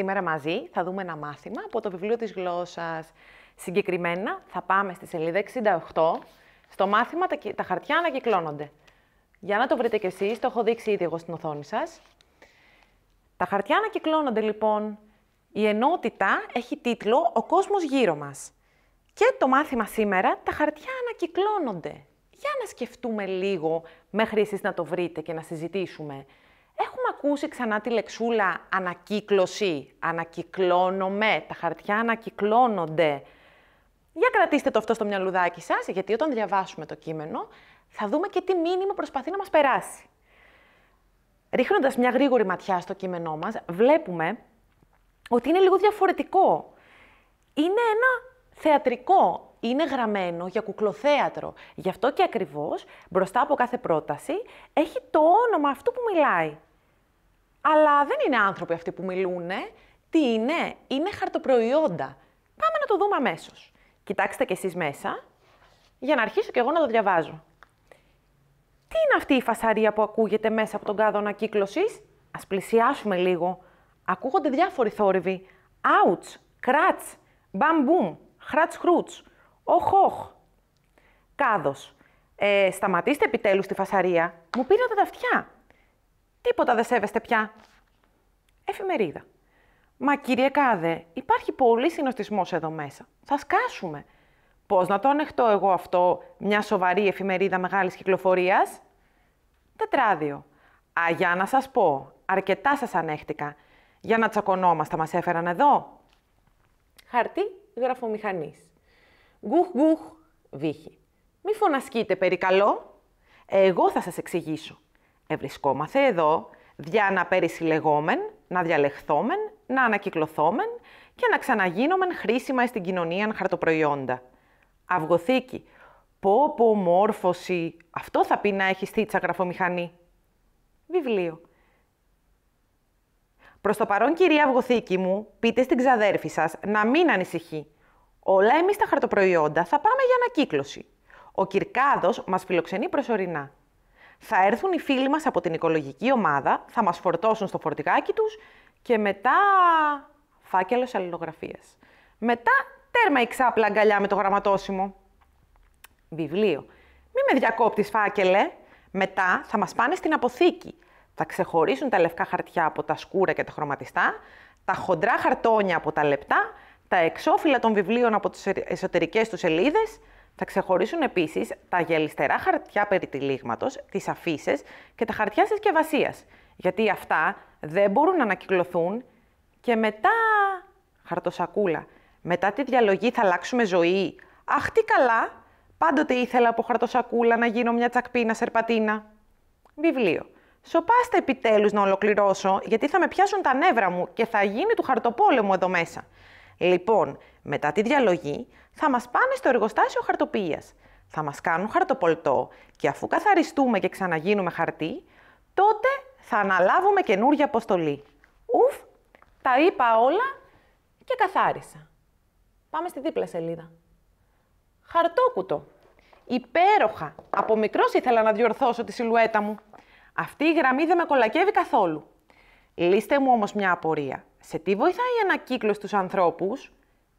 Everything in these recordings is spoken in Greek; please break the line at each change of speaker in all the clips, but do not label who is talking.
Σήμερα μαζί θα δούμε ένα μάθημα από το βιβλίο της γλώσσας. Συγκεκριμένα θα πάμε στη σελίδα 68, στο μάθημα τα, χαρτιά ανακυκλώνονται. Για να το βρείτε κι εσείς, το έχω δείξει ήδη εγώ στην οθόνη σας. Τα χαρτιά ανακυκλώνονται λοιπόν. Η ενότητα έχει τίτλο «Ο κόσμος γύρω μας». Και το μάθημα σήμερα, τα χαρτιά ανακυκλώνονται. Για να σκεφτούμε λίγο μέχρι εσείς να το βρείτε και να συζητήσουμε ακούσει ξανά τη λεξούλα ανακύκλωση, ανακυκλώνομαι, τα χαρτιά ανακυκλώνονται. Για κρατήστε το αυτό στο μυαλουδάκι σας, γιατί όταν διαβάσουμε το κείμενο θα δούμε και τι μήνυμα προσπαθεί να μας περάσει. Ρίχνοντας μια γρήγορη ματιά στο κείμενό μας, βλέπουμε ότι είναι λίγο διαφορετικό. Είναι ένα θεατρικό είναι γραμμένο για κουκλοθέατρο. Γι' αυτό και ακριβώς, μπροστά από κάθε πρόταση, έχει το όνομα αυτού που μιλάει. Αλλά δεν είναι άνθρωποι αυτοί που μιλούν. Τι είναι, είναι χαρτοπροϊόντα. Πάμε να το δούμε αμέσως. Κοιτάξτε κι εσείς μέσα, για να αρχίσω κι εγώ να το διαβάζω. Τι είναι αυτή η φασαρία που ακούγεται μέσα από τον κάδο ανακύκλωσης, Ας πλησιάσουμε λίγο. Ακούγονται διάφοροι θόρυβοι. Άουτ, κράτ, μπαμπούμ, χράτ χρούτ, οχ, Κάδος. Ε, σταματήστε επιτέλους τη φασαρία. Μου πήρατε τα αυτιά. Τίποτα δεν σέβεστε πια. Εφημερίδα. Μα κύριε Κάδε, υπάρχει πολύ συνοστισμός εδώ μέσα. Θα σκάσουμε. Πώς να το ανεχτώ εγώ αυτό, μια σοβαρή εφημερίδα μεγάλης κυκλοφορίας. Τετράδιο. Α, για να σας πω, αρκετά σας ανέχτηκα. Για να τσακωνόμαστε, μας έφεραν εδώ. Χαρτί γραφομηχανής. Γκουχ γκουχ, βύχη. Μη φωνασκείτε, περικαλώ. Εγώ θα σας εξηγήσω ευρισκόμαθε εδώ δια να περισυλλεγόμεν, να διαλεχθόμεν, να ανακυκλωθόμεν και να ξαναγίνομεν χρήσιμα στην κοινωνία χαρτοπροϊόντα. Αυγοθήκη. Πω πω μόρφωση. Αυτό θα πει να έχεις θίτσα γραφομηχανή. Βιβλίο. Προς το παρόν, κυρία Αυγοθήκη μου, πείτε στην ξαδέρφη σας να μην ανησυχεί. Όλα εμείς τα χαρτοπροϊόντα θα πάμε για ανακύκλωση. Ο Κυρκάδος μας φιλοξενεί προσωρινά. Θα έρθουν οι φίλοι μας από την οικολογική ομάδα, θα μας φορτώσουν στο φορτηγάκι τους και μετά φάκελος αλληλογραφίας. Μετά τέρμα η ξάπλα αγκαλιά με το γραμματόσημο. Βιβλίο. Μη με διακόπτεις φάκελε. Μετά θα μας πάνε στην αποθήκη. Θα ξεχωρίσουν τα λευκά χαρτιά από τα σκούρα και τα χρωματιστά, τα χοντρά χαρτόνια από τα λεπτά, τα εξώφυλλα των βιβλίων από τις εσωτερικές τους σελίδες, θα ξεχωρίσουν επίσης τα γελιστερά χαρτιά περί τι αφήσει και τα χαρτιά συσκευασίας. Γιατί αυτά δεν μπορούν να ανακυκλωθούν και μετά. Χαρτοσακούλα. Μετά τη διαλογή θα αλλάξουμε ζωή. Αχ, τι καλά! Πάντοτε ήθελα από χαρτοσακούλα να γίνω μια τσακπίνα σερπατίνα. Βιβλίο. Σοπάστε επιτέλους να ολοκληρώσω, γιατί θα με πιάσουν τα νεύρα μου και θα γίνει του χαρτοπόλεμου εδώ μέσα. Λοιπόν, μετά τη διαλογή θα μας πάνε στο εργοστάσιο χαρτοποιίας. Θα μας κάνουν χαρτοπολτό και αφού καθαριστούμε και ξαναγίνουμε χαρτί, τότε θα αναλάβουμε καινούργια αποστολή. Ουφ, τα είπα όλα και καθάρισα. Πάμε στη δίπλα σελίδα. Χαρτόκουτο. Υπέροχα. Από μικρός ήθελα να διορθώσω τη σιλουέτα μου. Αυτή η γραμμή δεν με κολακεύει καθόλου. Λύστε μου όμως μια απορία. Σε τι βοηθάει ένα κύκλο τους ανθρώπους?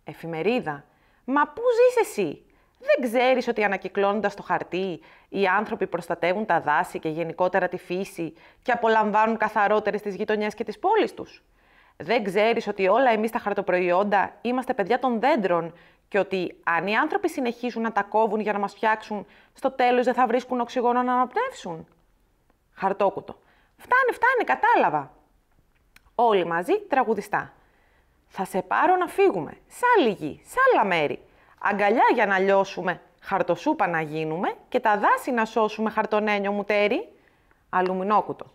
Εφημερίδα. Μα πού ζεις εσύ. Δεν ξέρεις ότι ανακυκλώνοντας το χαρτί, οι άνθρωποι προστατεύουν τα δάση και γενικότερα τη φύση και απολαμβάνουν καθαρότερες τις γειτονιές και τις πόλεις τους. Δεν ξέρεις ότι όλα εμείς τα χαρτοπροϊόντα είμαστε παιδιά των δέντρων και ότι αν οι άνθρωποι συνεχίσουν να τα κόβουν για να μας φτιάξουν, στο τέλος δεν θα βρίσκουν οξυγόνο να αναπνεύσουν. Χαρτόκουτο. Φτάνει, φτάνει, κατάλαβα. Όλοι μαζί τραγουδιστά. Θα σε πάρω να φύγουμε, σ' άλλη γη, σ' άλλα μέρη. Αγκαλιά για να λιώσουμε, χαρτοσούπα να γίνουμε και τα δάση να σώσουμε, χαρτονένιο μου τέρι. Αλουμινόκουτο.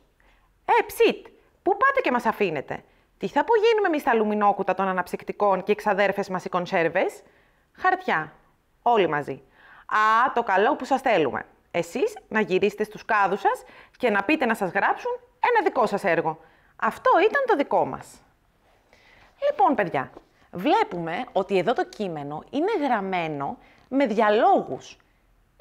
Ε, ψιτ, πού πάτε και μας αφήνετε. Τι θα γίνουμε εμείς τα αλουμινόκουτα των αναψυκτικών και εξαδέρφες μας οι κονσέρβες! Χαρτιά. Όλοι μαζί. Α, το καλό που σας θέλουμε. Εσείς να γυρίσετε στους κάδους σας και να πείτε να σας γράψουν ένα δικό σας έργο. Αυτό ήταν το δικό μας. Λοιπόν, παιδιά, βλέπουμε ότι εδώ το κείμενο είναι γραμμένο με διαλόγους.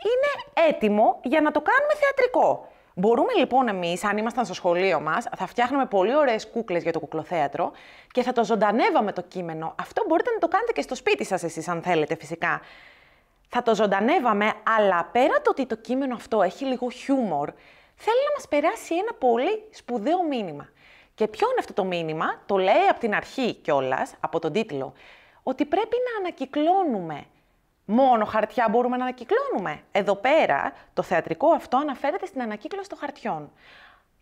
Είναι έτοιμο για να το κάνουμε θεατρικό. Μπορούμε λοιπόν εμείς, αν ήμασταν στο σχολείο μας, θα φτιάχναμε πολύ ωραίες κούκλες για το κουκλοθέατρο και θα το ζωντανεύαμε το κείμενο. Αυτό μπορείτε να το κάνετε και στο σπίτι σας, εσείς, αν θέλετε, φυσικά. Θα το ζωντανεύαμε, αλλά πέρα το ότι το κείμενο αυτό έχει λίγο χιούμορ, θέλει να μας περάσει ένα πολύ σπουδαίο μήνυμα. Και ποιο είναι αυτό το μήνυμα, το λέει από την αρχή κιόλας, από τον τίτλο, ότι πρέπει να ανακυκλώνουμε. Μόνο χαρτιά μπορούμε να ανακυκλώνουμε. Εδώ πέρα το θεατρικό αυτό αναφέρεται στην ανακύκλωση των χαρτιών.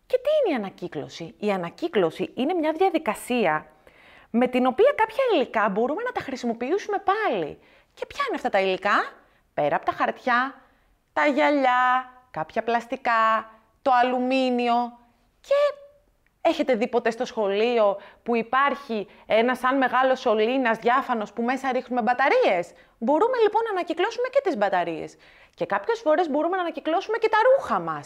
Και τι είναι η ανακύκλωση. Η ανακύκλωση είναι μια διαδικασία με την οποία κάποια υλικά μπορούμε να τα χρησιμοποιήσουμε πάλι. Και ποια είναι αυτά τα υλικά, πέρα από τα χαρτιά, τα γυαλιά, κάποια πλαστικά, το αλουμίνιο και Έχετε δει ποτέ στο σχολείο που υπάρχει ένας σαν μεγάλος σωλήνας διάφανος που μέσα ρίχνουμε μπαταρίες. Μπορούμε λοιπόν να ανακυκλώσουμε και τις μπαταρίες. Και κάποιες φορές μπορούμε να ανακυκλώσουμε και τα ρούχα μας.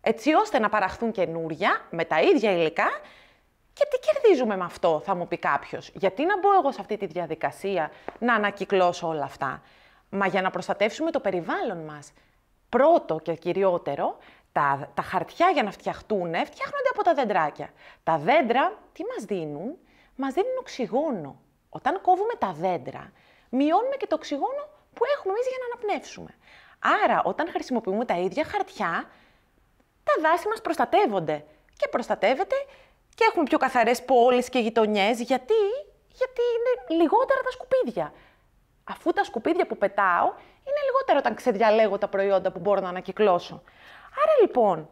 Έτσι ώστε να παραχθούν καινούρια με τα ίδια υλικά. Και τι κερδίζουμε με αυτό, θα μου πει κάποιος. Γιατί να μπω εγώ σε αυτή τη διαδικασία να ανακυκλώσω όλα αυτά. Μα για να προστατεύσουμε το περιβάλλον μας Πρώτο και κυριότερο, τα, τα χαρτιά για να φτιαχτούν φτιάχνονται από τα δέντράκια. Τα δέντρα τι μας δίνουν, μας δίνουν οξυγόνο. Όταν κόβουμε τα δέντρα, μειώνουμε και το οξυγόνο που έχουμε εμείς για να αναπνεύσουμε. Άρα, όταν χρησιμοποιούμε τα ίδια χαρτιά, τα δάση μας προστατεύονται. Και προστατεύεται και έχουμε πιο καθαρές πόλεις και γειτονιές. Γιατί, γιατί είναι λιγότερα τα σκουπίδια. Αφού τα σκουπίδια που πετάω είναι λιγότερα όταν ξεδιαλέγω τα προϊόντα που μπορώ να ανακυκλώσω. Άρα λοιπόν,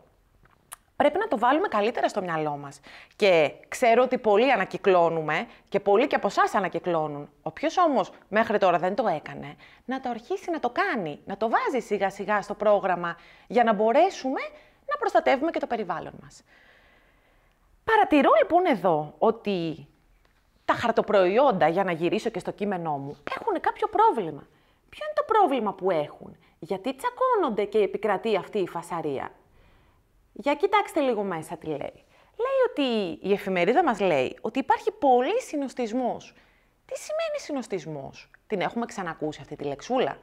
πρέπει να το βάλουμε καλύτερα στο μυαλό μας. Και ξέρω ότι πολλοί ανακυκλώνουμε και πολλοί και από εσάς ανακυκλώνουν. Όποιο όμως μέχρι τώρα δεν το έκανε, να το αρχίσει να το κάνει, να το βάζει σιγά σιγά στο πρόγραμμα για να μπορέσουμε να προστατεύουμε και το περιβάλλον μας. Παρατηρώ λοιπόν εδώ ότι τα χαρτοπροϊόντα, για να γυρίσω και στο κείμενό μου, έχουν κάποιο πρόβλημα. Ποιο είναι το πρόβλημα που έχουν γιατί τσακώνονται και επικρατεί αυτή η φασαρία. Για κοιτάξτε λίγο μέσα τι λέει. Λέει ότι η εφημερίδα μας λέει ότι υπάρχει πολύ συνοστισμός. Τι σημαίνει συνοστισμός? Την έχουμε ξανακούσει αυτή τη λεξούλα.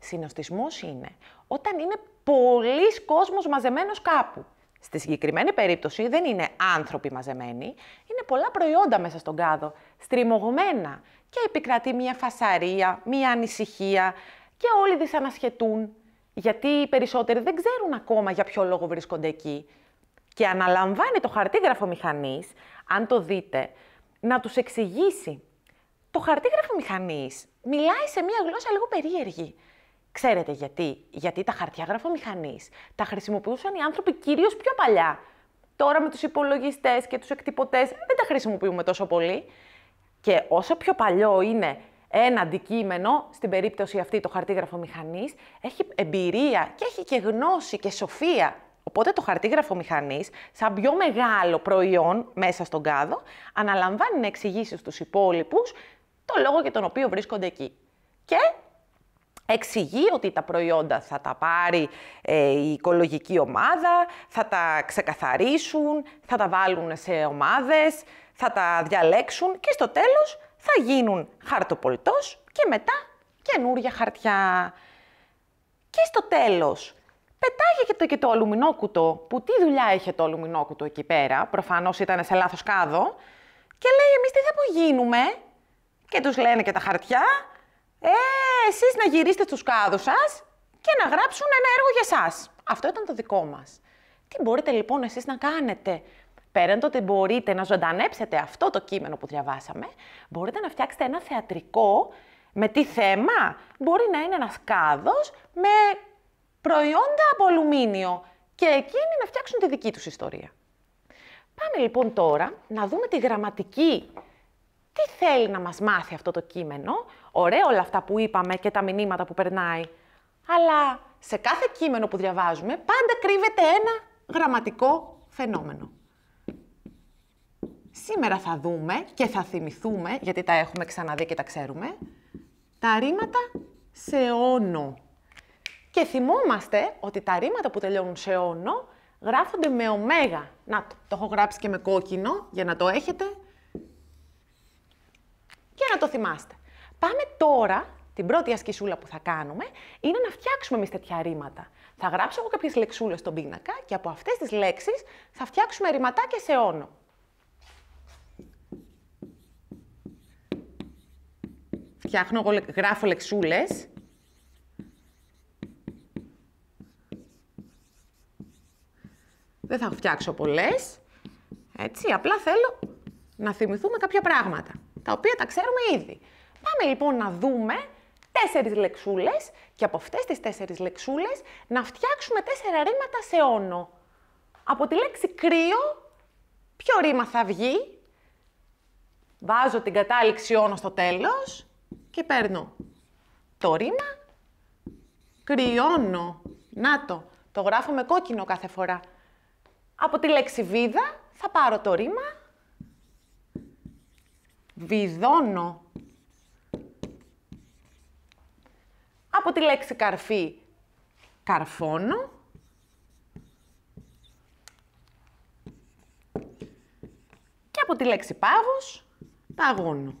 Συνοστισμός είναι όταν είναι πολλοί κόσμος μαζεμένος κάπου. Στη συγκεκριμένη περίπτωση δεν είναι άνθρωποι μαζεμένοι, είναι πολλά προϊόντα μέσα στον κάδο, στριμωγμένα και επικρατεί μια φασαρία, μια ανησυχία, και όλοι δυσανασχετούν, γιατί οι περισσότεροι δεν ξέρουν ακόμα για ποιο λόγο βρίσκονται εκεί. Και αναλαμβάνει το χαρτίγραφο μηχανής, αν το δείτε, να τους εξηγήσει. Το χαρτίγραφο μηχανής μιλάει σε μία γλώσσα λίγο περίεργη. Ξέρετε γιατί. Γιατί τα χαρτιάγραφο μηχανής τα χρησιμοποιούσαν οι άνθρωποι κυρίως πιο παλιά. Τώρα με τους υπολογιστές και τους εκτυπωτές δεν τα χρησιμοποιούμε τόσο πολύ. Και όσο πιο παλιό είναι ένα αντικείμενο, στην περίπτωση αυτή το χαρτίγραφο μηχανής, έχει εμπειρία και έχει και γνώση και σοφία. Οπότε το χαρτίγραφο μηχανής, σαν πιο μεγάλο προϊόν μέσα στον κάδο, αναλαμβάνει να εξηγήσει στους υπόλοιπους το λόγο για τον οποίο βρίσκονται εκεί. Και εξηγεί ότι τα προϊόντα θα τα πάρει ε, η οικολογική ομάδα, θα τα ξεκαθαρίσουν, θα τα βάλουν σε ομάδες, θα τα διαλέξουν και στο τέλος θα γίνουν χαρτοπολτός και μετά καινούρια χαρτιά. Και στο τέλος, πετάγεται και το, και το αλουμινόκουτο, που τι δουλειά είχε το αλουμινόκουτο εκεί πέρα, προφανώς ήταν σε λάθος κάδο, και λέει εμείς τι θα απογίνουμε, και τους λένε και τα χαρτιά, ε, εσείς να γυρίσετε στους κάδους σας και να γράψουν ένα έργο για σας. Αυτό ήταν το δικό μας. Τι μπορείτε λοιπόν εσείς να κάνετε Πέραν το ότι μπορείτε να ζωντανέψετε αυτό το κείμενο που διαβάσαμε, μπορείτε να φτιάξετε ένα θεατρικό με τι θέμα. Μπορεί να είναι ένας κάδος με προϊόντα από αλουμίνιο και εκείνοι να φτιάξουν τη δική τους ιστορία. Πάμε λοιπόν τώρα να δούμε τη γραμματική. Τι θέλει να μας μάθει αυτό το κείμενο, ωραία όλα αυτά που είπαμε και τα μηνύματα που περνάει, αλλά σε κάθε κείμενο που διαβάζουμε πάντα κρύβεται ένα γραμματικό φαινόμενο. Σήμερα θα δούμε και θα θυμηθούμε, γιατί τα έχουμε ξαναδεί και τα ξέρουμε, τα ρήματα σε όνο. Και θυμόμαστε ότι τα ρήματα που τελειώνουν σε όνο γράφονται με ωμέγα. Να το, το έχω γράψει και με κόκκινο για να το έχετε και να το θυμάστε. Πάμε τώρα, την πρώτη ασκησούλα που θα κάνουμε, είναι να φτιάξουμε εμείς τέτοια ρήματα. Θα γράψω εγώ κάποιες λεξούλες στον πίνακα και από αυτές τις λέξεις θα φτιάξουμε ρηματάκια σε όνο. Φτιάχνω, εγώ γράφω λεξούλες. Δεν θα φτιάξω πολλές. Έτσι, απλά θέλω να θυμηθούμε κάποια πράγματα, τα οποία τα ξέρουμε ήδη. Πάμε λοιπόν να δούμε τέσσερις λεξούλες και από αυτές τις τέσσερις λεξούλες να φτιάξουμε τέσσερα ρήματα σε όνο. Από τη λέξη κρύο, ποιο ρήμα θα βγει. Βάζω την κατάληξη όνο στο τέλος και παίρνω το ρήμα, κρυώνω, να το, το γράφω με κόκκινο κάθε φορά. Από τη λέξη βίδα θα πάρω το ρήμα, βιδώνω. Από τη λέξη καρφί, καρφώνω. Και από τη λέξη πάγος, παγώνω.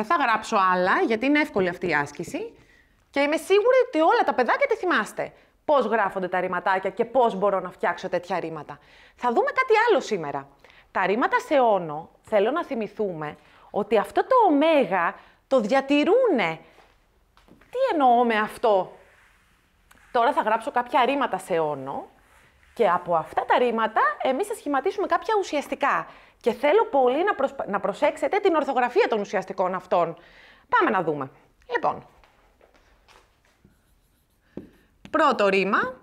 Δεν θα γράψω άλλα, γιατί είναι εύκολη αυτή η άσκηση. Και είμαι σίγουρη ότι όλα τα παιδάκια τη θυμάστε. Πώς γράφονται τα ρηματάκια και πώς μπορώ να φτιάξω τέτοια ρήματα. Θα δούμε κάτι άλλο σήμερα. Τα ρήματα σε όνο, θέλω να θυμηθούμε ότι αυτό το ωμέγα το διατηρούνε. Τι εννοώ με αυτό. Τώρα θα γράψω κάποια ρήματα σε όνο και από αυτά τα ρήματα εμείς θα σχηματίσουμε κάποια ουσιαστικά. Και θέλω πολύ να, προσέξετε την ορθογραφία των ουσιαστικών αυτών. Πάμε να δούμε. Λοιπόν, πρώτο ρήμα,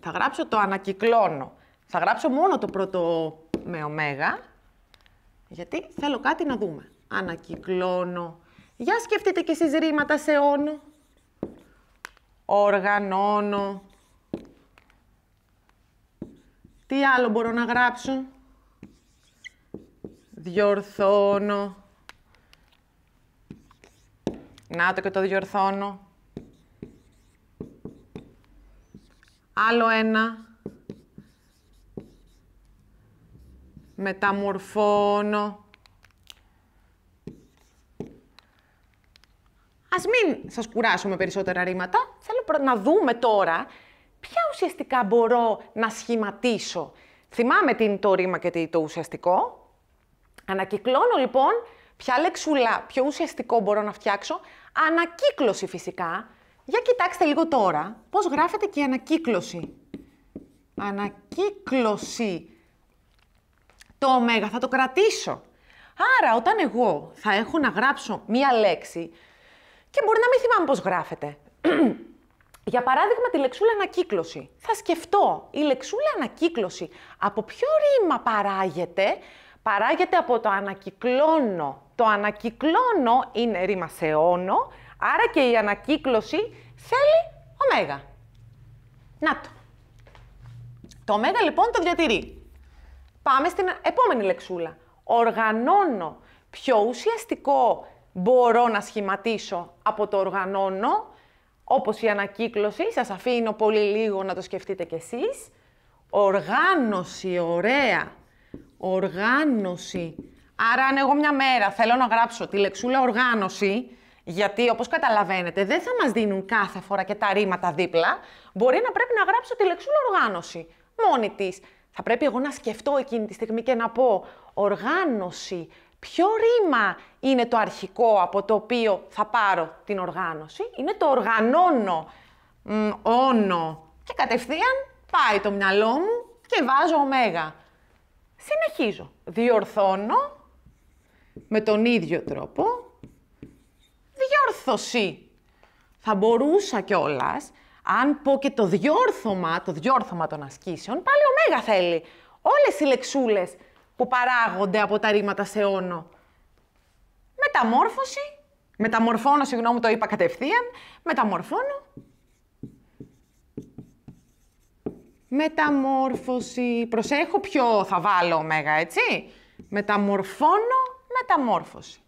θα γράψω το ανακυκλώνω. Θα γράψω μόνο το πρώτο με ωμέγα, γιατί θέλω κάτι να δούμε. Ανακυκλώνω. Για σκεφτείτε κι εσείς ρήματα σε όνο. Οργανώνω. Τι άλλο μπορώ να γράψω διορθώνω. Να το και το διορθώνω. Άλλο ένα. Μεταμορφώνω. Ας μην σας κουράσω με περισσότερα ρήματα. Θέλω να δούμε τώρα ποια ουσιαστικά μπορώ να σχηματίσω. Θυμάμαι τι είναι το ρήμα και το ουσιαστικό. Ανακυκλώνω λοιπόν ποια λεξούλα, πιο ουσιαστικό μπορώ να φτιάξω. Ανακύκλωση φυσικά. Για κοιτάξτε λίγο τώρα πώς γράφεται και η ανακύκλωση. Ανακύκλωση. Το ωμέγα θα το κρατήσω. Άρα όταν εγώ θα έχω να γράψω μία λέξη και μπορεί να μην θυμάμαι πώς γράφεται. Για παράδειγμα, τη λεξούλα ανακύκλωση. Θα σκεφτώ, η λεξούλα ανακύκλωση από ποιο ρήμα παράγεται παράγεται από το ανακυκλώνω. Το ανακυκλώνω είναι ρήμα άρα και η ανακύκλωση θέλει ωμέγα. Να το. Το ωμέγα λοιπόν το διατηρεί. Πάμε στην επόμενη λεξούλα. Οργανώνω. Πιο ουσιαστικό μπορώ να σχηματίσω από το οργανώνω, όπως η ανακύκλωση, σας αφήνω πολύ λίγο να το σκεφτείτε κι εσείς. Οργάνωση, ωραία. Οργάνωση. Άρα, αν εγώ μια μέρα θέλω να γράψω τη λεξούλα οργάνωση, γιατί όπως καταλαβαίνετε, δεν θα μας δίνουν κάθε φορά και τα ρήματα δίπλα, μπορεί να πρέπει να γράψω τη λεξούλα οργάνωση. Μόνη της. Θα πρέπει εγώ να σκεφτώ εκείνη τη στιγμή και να πω οργάνωση. Ποιο ρήμα είναι το αρχικό από το οποίο θα πάρω την οργάνωση. Είναι το οργανώνω, όνο. Και κατευθείαν πάει το μυαλό μου και βάζω ωμέγα συνεχίζω. Διορθώνω με τον ίδιο τρόπο. Διόρθωση. Θα μπορούσα κιόλας, αν πω και το διόρθωμα, το διόρθωμα των ασκήσεων, πάλι Μέγα θέλει. Όλες οι λεξούλες που παράγονται από τα ρήματα σε όνο. Μεταμόρφωση. Μεταμορφώνω, συγγνώμη, το είπα κατευθείαν. Μεταμορφώνω μεταμόρφωση. Προσέχω ποιο θα βάλω ωμέγα, έτσι. Μεταμορφώνω, μεταμόρφωση.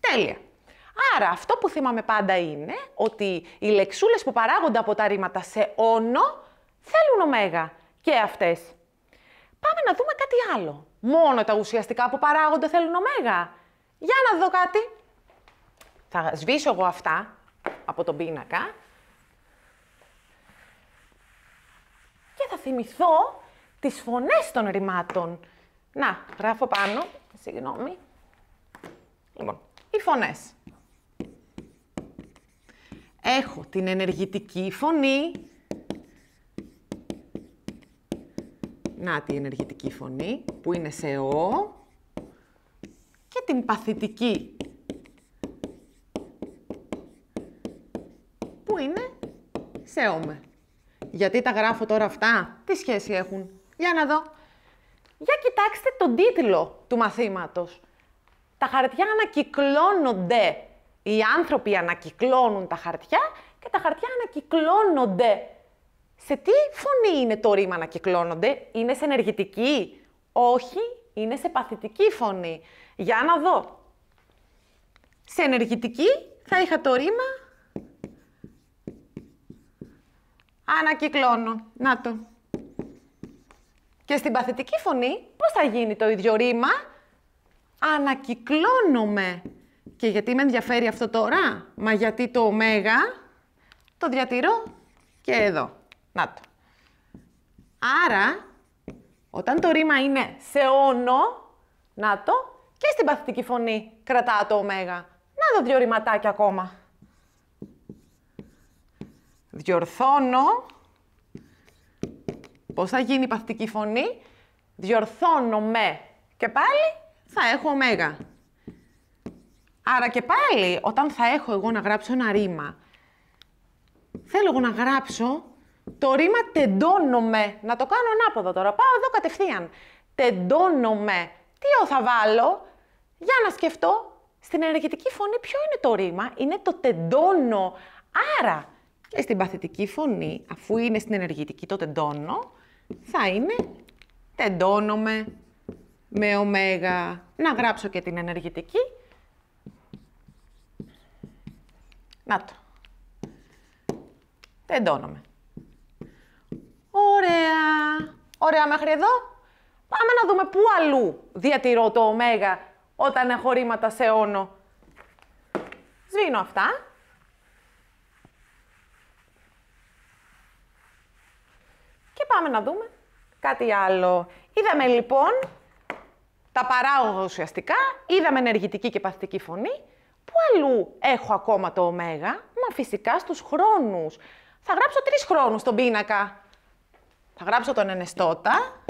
Τέλεια. Άρα αυτό που θυμάμαι πάντα είναι ότι οι λεξούλες που παράγονται από τα ρήματα σε όνο θέλουν ωμέγα και αυτές. Πάμε να δούμε κάτι άλλο. Μόνο τα ουσιαστικά που παράγονται θέλουν ωμέγα. Για να δω κάτι. Θα σβήσω εγώ αυτά από τον πίνακα θα θυμηθώ τις φωνές των ρημάτων. Να, γράφω πάνω, συγγνώμη. Λοιπόν, οι φωνές. Έχω την ενεργητική φωνή. Να την ενεργητική φωνή, που είναι σε ο. Και την παθητική. Που είναι σε όμε γιατί τα γράφω τώρα αυτά, τι σχέση έχουν. Για να δω. Για κοιτάξτε τον τίτλο του μαθήματος. Τα χαρτιά ανακυκλώνονται. Οι άνθρωποι ανακυκλώνουν τα χαρτιά και τα χαρτιά ανακυκλώνονται. Σε τι φωνή είναι το ρήμα ανακυκλώνονται, είναι σε ενεργητική, όχι, είναι σε παθητική φωνή. Για να δω. Σε ενεργητική θα είχα το ρήμα ανακυκλώνω. Να το. Και στην παθητική φωνή, πώς θα γίνει το ίδιο ρήμα. Ανακυκλώνομαι. Και γιατί με ενδιαφέρει αυτό τώρα. Μα γιατί το ωμέγα, το διατηρώ και εδώ. Να το. Άρα, όταν το ρήμα είναι σε όνο, να το, και στην παθητική φωνή κρατάω το ωμέγα. Να δω δύο ρηματάκια ακόμα διορθώνω, πώς θα γίνει η παθητική φωνή, διορθώνω με και πάλι θα έχω ωμέγα. Άρα και πάλι, όταν θα έχω εγώ να γράψω ένα ρήμα, θέλω εγώ να γράψω το ρήμα τεντώνομαι. Να το κάνω ανάποδα τώρα. Πάω εδώ κατευθείαν. Τεντώνομαι. Τι ό θα βάλω. Για να σκεφτώ. Στην ενεργητική φωνή ποιο είναι το ρήμα. Είναι το τεντώνω. Άρα και ε, στην παθητική φωνή, αφού είναι στην ενεργητική το τεντώνω, θα είναι τεντώνομαι με ωμέγα. Να γράψω και την ενεργητική. Να το. Τεντώνομαι. Ωραία. Ωραία μέχρι εδώ. Πάμε να δούμε πού αλλού διατηρώ το ωμέγα όταν έχω ρήματα σε όνο. Σβήνω αυτά. Πάμε να δούμε κάτι άλλο. Είδαμε λοιπόν τα παράγωγα ουσιαστικά, είδαμε ενεργητική και παθητική φωνή. Πού αλλού έχω ακόμα το ω, μα φυσικά στους χρόνους. Θα γράψω τρεις χρόνους στον πίνακα. Θα γράψω τον ενεστώτα,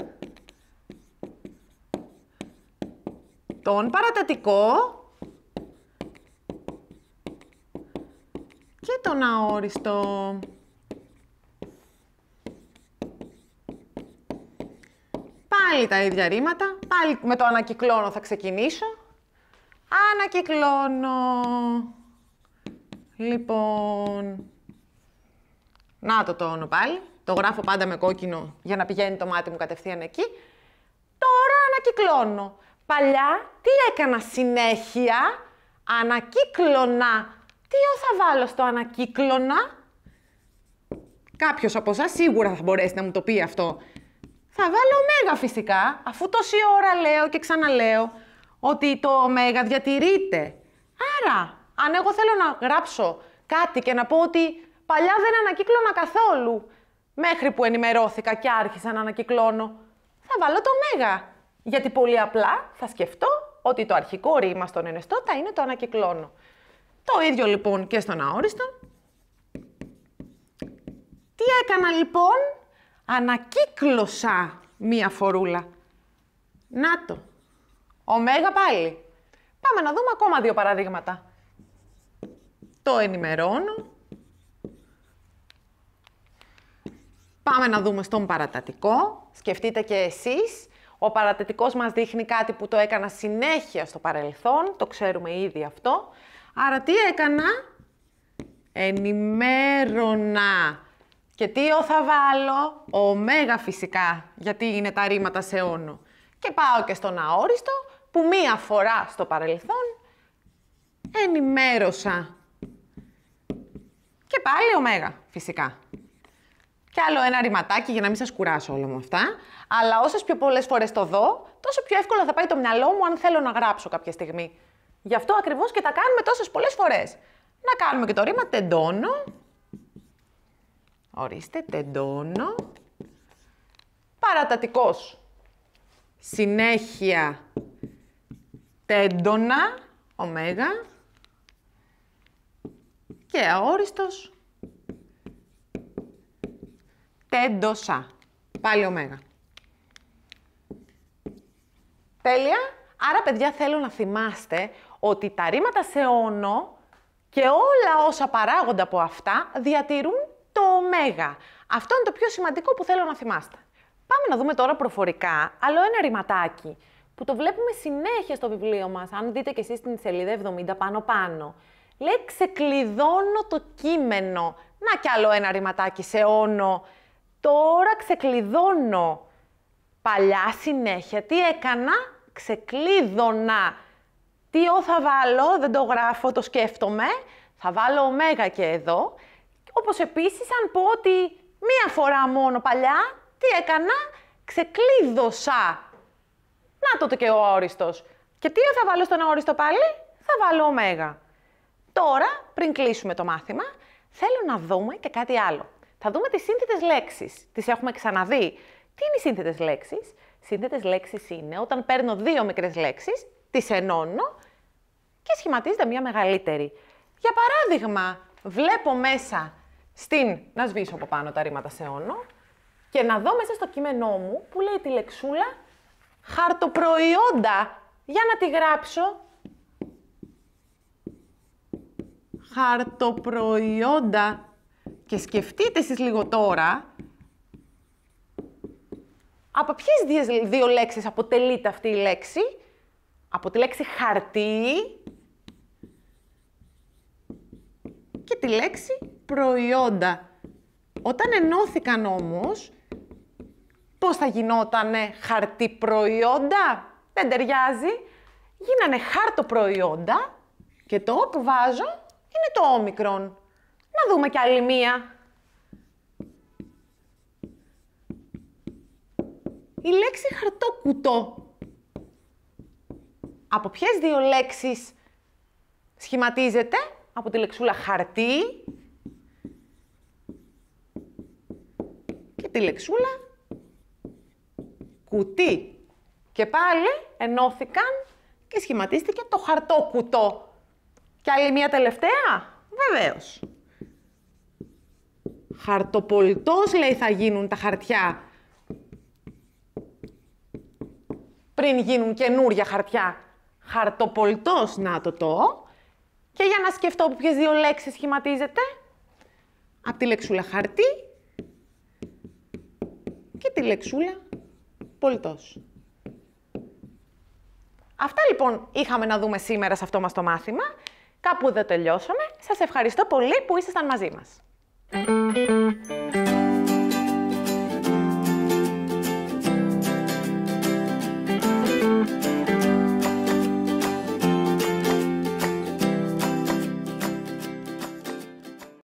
τον παρατατικό και τον αόριστο. πάλι τα ίδια ρήματα, πάλι με το ανακυκλώνω θα ξεκινήσω. Ανακυκλώνω. Λοιπόν, να το τόνο πάλι. Το γράφω πάντα με κόκκινο για να πηγαίνει το μάτι μου κατευθείαν εκεί. Τώρα ανακυκλώνω. Παλιά τι έκανα συνέχεια. Ανακύκλωνα. Τι θα βάλω στο ανακύκλωνα. Κάποιος από εσάς σίγουρα θα μπορέσει να μου το πει αυτό θα βάλω ωμέγα φυσικά, αφού τόση ώρα λέω και ξαναλέω ότι το ωμέγα διατηρείται. Άρα, αν εγώ θέλω να γράψω κάτι και να πω ότι παλιά δεν ανακύκλωνα καθόλου, μέχρι που ενημερώθηκα και άρχισα να ανακυκλώνω, θα βάλω το ωμέγα. Γιατί πολύ απλά θα σκεφτώ ότι το αρχικό ρήμα στον ενεστώτα είναι το ανακυκλώνω. Το ίδιο λοιπόν και στον αόριστο. Τι έκανα λοιπόν ανακύκλωσα μία φορούλα. Να το. Ωμέγα πάλι. Πάμε να δούμε ακόμα δύο παραδείγματα. Το ενημερώνω. Πάμε να δούμε στον παρατατικό. Σκεφτείτε και εσείς. Ο παρατατικός μας δείχνει κάτι που το έκανα συνέχεια στο παρελθόν. Το ξέρουμε ήδη αυτό. Άρα τι έκανα. Ενημέρωνα και τι ο θα βάλω, ωμέγα φυσικά, γιατί είναι τα ρήματα σε όνο. Και πάω και στον αόριστο, που μία φορά στο παρελθόν ενημέρωσα. Και πάλι μέγα φυσικά. Και άλλο ένα ρηματάκι για να μην σας κουράσω όλα μου αυτά. Αλλά όσες πιο πολλές φορές το δω, τόσο πιο εύκολα θα πάει το μυαλό μου αν θέλω να γράψω κάποια στιγμή. Γι' αυτό ακριβώς και τα κάνουμε τόσες πολλές φορές. Να κάνουμε και το ρήμα τεντώνω, Ορίστε, τεντώνω. Παρατατικός. Συνέχεια τέντονα, ωμέγα. Και αόριστος. Τέντοσα. Πάλι ωμέγα. Τέλεια. Άρα, παιδιά, θέλω να θυμάστε ότι τα ρήματα σε όνο και όλα όσα παράγονται από αυτά διατηρούν το ωμέγα. Αυτό είναι το πιο σημαντικό που θέλω να θυμάστε. Πάμε να δούμε τώρα προφορικά άλλο ένα ρηματάκι που το βλέπουμε συνέχεια στο βιβλίο μας. Αν δείτε και εσείς την σελίδα 70 πάνω πάνω. Λέει ξεκλειδώνω το κείμενο. Να κι άλλο ένα ρηματάκι σε όνο. Τώρα ξεκλειδώνω. Παλιά συνέχεια. Τι έκανα. Ξεκλείδωνα. Τι ο θα βάλω. Δεν το γράφω, το σκέφτομαι. Θα βάλω ωμέγα και εδώ. Όπως επίσης αν πω ότι μία φορά μόνο παλιά, τι έκανα, ξεκλείδωσα. Να τότε και ο αόριστος. Και τι θα βάλω στον αόριστο πάλι, θα βάλω ωμέγα. Τώρα, πριν κλείσουμε το μάθημα, θέλω να δούμε και κάτι άλλο. Θα δούμε τις σύνθετες λέξεις. Τις έχουμε ξαναδεί. Τι είναι οι σύνθετες λέξεις. Σύνθετες λέξεις είναι όταν παίρνω δύο μικρές λέξεις, τις ενώνω και σχηματίζεται μια μεγαλύτερη. Για παράδειγμα, βλέπω μέσα στην να σβήσω από πάνω τα ρήματα σε όνο και να δω μέσα στο κείμενό μου που λέει τη λεξούλα χαρτοπροϊόντα. Για να τη γράψω. Χαρτοπροϊόντα. Και σκεφτείτε εσείς λίγο τώρα, από ποιες δύο λέξεις αποτελείται αυτή η λέξη. Από τη λέξη χαρτί και τη λέξη προϊόντα. Όταν ενώθηκαν όμως, πώς θα γινότανε χαρτί προϊόντα, δεν ταιριάζει. Γίνανε χάρτο προϊόντα και το που βάζω είναι το όμικρον. Να δούμε κι άλλη μία. Η λέξη χαρτόκουτο. Από ποιες δύο λέξεις σχηματίζεται, από τη λεξούλα χαρτί τη λεξούλα κουτί. Και πάλι ενώθηκαν και σχηματίστηκε το χαρτό κουτό. Και άλλη μία τελευταία, βεβαίως. Χαρτοπολτός, λέει, θα γίνουν τα χαρτιά. Πριν γίνουν καινούρια χαρτιά. Χαρτοπολτός, να το το. Και για να σκεφτώ ποιες δύο λέξεις σχηματίζεται. Απ' τη λέξουλα χαρτί και τη λεξούλα πολιτός. Αυτά λοιπόν είχαμε να δούμε σήμερα σε αυτό μας το μάθημα. Κάπου εδώ τελειώσαμε. Σας ευχαριστώ πολύ που ήσασταν μαζί μας.